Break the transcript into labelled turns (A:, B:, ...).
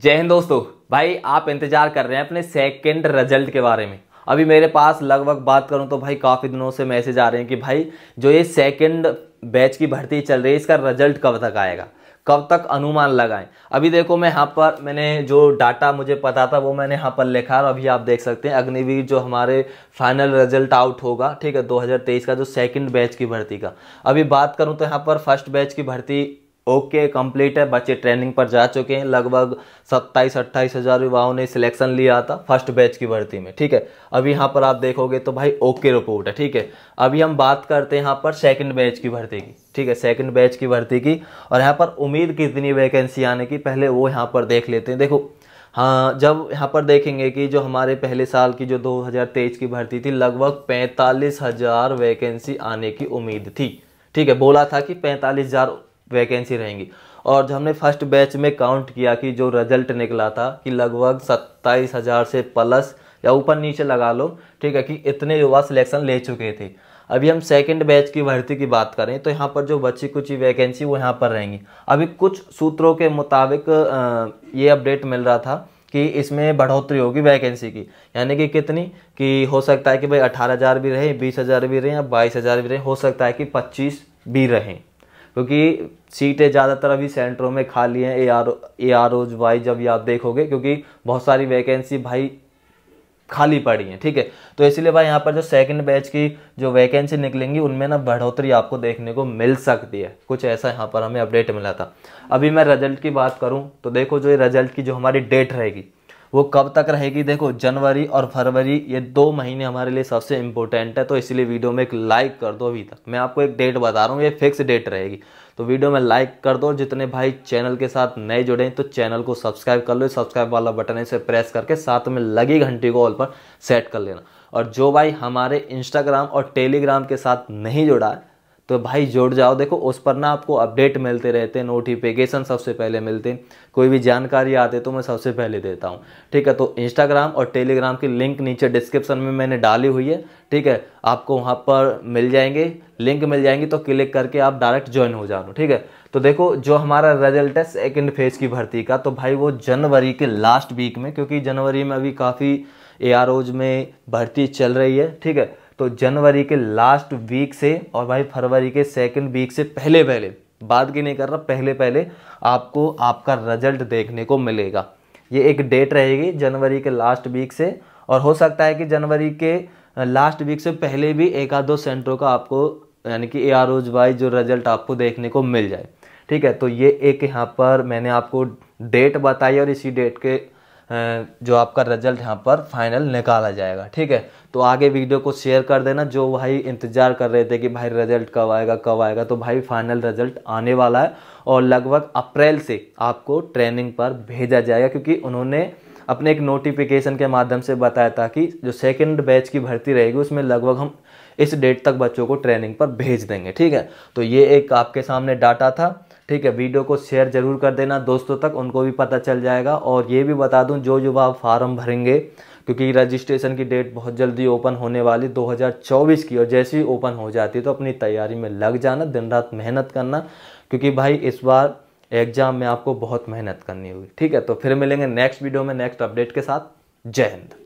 A: जय हिंद दोस्तों भाई आप इंतजार कर रहे हैं अपने सेकंड रिजल्ट के बारे में अभी मेरे पास लगभग बात करूं तो भाई काफ़ी दिनों से मैसेज आ रहे हैं कि भाई जो ये सेकंड बैच की भर्ती चल रही है इसका रिजल्ट कब तक आएगा कब तक अनुमान लगाएं अभी देखो मैं यहाँ पर मैंने जो डाटा मुझे पता था वो मैंने यहाँ पर लिखा और अभी आप देख सकते हैं अग्निवीर जो हमारे फाइनल रिजल्ट आउट होगा ठीक है 2023 का जो सेकंड बैच की भर्ती का अभी बात करूँ तो यहाँ पर फर्स्ट बैच की भर्ती ओके कंप्लीट है बच्चे ट्रेनिंग पर जा चुके हैं लगभग सत्ताईस अट्ठाईस हज़ार युवाओं ने सिलेक्शन लिया था फर्स्ट बैच की भर्ती में ठीक है अब यहाँ पर आप देखोगे तो भाई ओके रिपोर्ट है ठीक है अभी हम बात करते हैं यहाँ पर सेकंड बैच की भर्ती की ठीक है सेकंड बैच की भर्ती की और यहाँ पर उम्मीद कितनी वैकेंसी आने की पहले वो यहाँ पर देख लेते हैं देखो हाँ जब यहाँ पर देखेंगे कि जो हमारे पहले साल की जो दो की भर्ती थी लगभग पैंतालीस हज़ार वैकेंसी आने की उम्मीद थी ठीक है बोला था कि पैंतालीस हज़ार वैकेंसी रहेंगी और जो हमने फर्स्ट बैच में काउंट किया कि जो रिजल्ट निकला था कि लगभग सत्ताईस हज़ार से प्लस या ऊपर नीचे लगा लो ठीक है कि इतने युवा सिलेक्शन ले चुके थे अभी हम सेकंड बैच की भर्ती की बात करें तो यहाँ पर जो बची कुछ वैकेंसी वो यहाँ पर रहेंगी अभी कुछ सूत्रों के मुताबिक ये अपडेट मिल रहा था कि इसमें बढ़ोतरी होगी वैकेंसी की यानी कि कितनी कि हो सकता है कि भाई अठारह हज़ार भी रहे बीस हज़ार भी रहें या बाईस हज़ार भी रहें हो सकता है कि पच्चीस भी रहें क्योंकि सीटें ज़्यादातर अभी सेंटरों में खाली हैं A R A R O's wise जब भी आप देखोगे क्योंकि बहुत सारी वैकेंसी भाई खाली पड़ी है ठीक है तो इसलिए भाई यहाँ पर जो सेकंड बैच की जो वैकेंसी निकलेंगी उनमें ना बढ़ोतरी आपको देखने को मिल सकती है कुछ ऐसा यहाँ पर हमें अपडेट मिला था अभी मैं रिजल्ट की बात करूँ तो देखो जो ये रिजल्ट की जो हमारी डेट रहेगी वो कब तक रहेगी देखो जनवरी और फरवरी ये दो महीने हमारे लिए सबसे इम्पोर्टेंट है तो इसलिए वीडियो में एक लाइक कर दो अभी तक मैं आपको एक डेट बता रहा हूँ ये फिक्स डेट रहेगी तो वीडियो में लाइक कर दो जितने भाई चैनल के साथ नए जुड़े हैं तो चैनल को सब्सक्राइब कर लो सब्सक्राइब वाला बटन इसे प्रेस करके साथ में लगी घंटी को ऑल पर सेट कर लेना और जो भाई हमारे इंस्टाग्राम और टेलीग्राम के साथ नहीं जुड़ा है तो भाई जोड़ जाओ देखो उस पर ना आपको अपडेट मिलते रहते हैं नोटिफिकेशन सबसे पहले मिलते हैं कोई भी जानकारी आते तो मैं सबसे पहले देता हूँ ठीक है तो इंस्टाग्राम और टेलीग्राम की लिंक नीचे डिस्क्रिप्शन में मैंने डाली हुई है ठीक है आपको वहाँ पर मिल जाएंगे लिंक मिल जाएंगी तो क्लिक करके आप डायरेक्ट ज्वाइन हो जाओ ठीक है तो देखो जो हमारा रिजल्ट है सेकेंड फेज की भर्ती का तो भाई वो जनवरी के लास्ट वीक में क्योंकि जनवरी में अभी काफ़ी ए में भर्ती चल रही है ठीक है तो जनवरी के लास्ट वीक से और भाई फरवरी के सेकेंड वीक से पहले पहले बाद की नहीं कर रहा पहले पहले आपको आपका रिजल्ट देखने को मिलेगा ये एक डेट रहेगी जनवरी के लास्ट वीक से और हो सकता है कि जनवरी के लास्ट वीक से पहले भी एक आध दो सेंटरों का आपको यानी कि ए आर ओज वाइज जो रिजल्ट आपको देखने को मिल जाए ठीक है तो ये एक यहाँ पर मैंने आपको डेट बताई और इसी डेट के जो आपका रिजल्ट यहाँ पर फाइनल निकाला जाएगा ठीक है तो आगे वीडियो को शेयर कर देना जो भाई इंतज़ार कर रहे थे कि भाई रिजल्ट कब आएगा कब आएगा तो भाई फाइनल रिजल्ट आने वाला है और लगभग अप्रैल से आपको ट्रेनिंग पर भेजा जाएगा क्योंकि उन्होंने अपने एक नोटिफिकेशन के माध्यम से बताया था कि जो सेकेंड बैच की भर्ती रहेगी उसमें लगभग हम इस डेट तक बच्चों को ट्रेनिंग पर भेज देंगे ठीक है तो ये एक आपके सामने डाटा था ठीक है वीडियो को शेयर ज़रूर कर देना दोस्तों तक उनको भी पता चल जाएगा और ये भी बता दूँ जो युवा फार्म भरेंगे क्योंकि रजिस्ट्रेशन की डेट बहुत जल्दी ओपन होने वाली 2024 की और जैसे ही ओपन हो जाती है तो अपनी तैयारी में लग जाना दिन रात मेहनत करना क्योंकि भाई इस बार एग्ज़ाम में आपको बहुत मेहनत करनी होगी ठीक है तो फिर मिलेंगे नेक्स्ट वीडियो में नेक्स्ट अपडेट के साथ जय हिंद